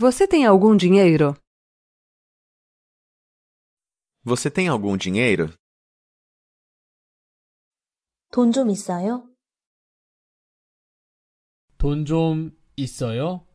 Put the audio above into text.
Você tem algum dinheiro? Você tem algum dinheiro? 돈 좀 있어요? 돈 좀 있어요?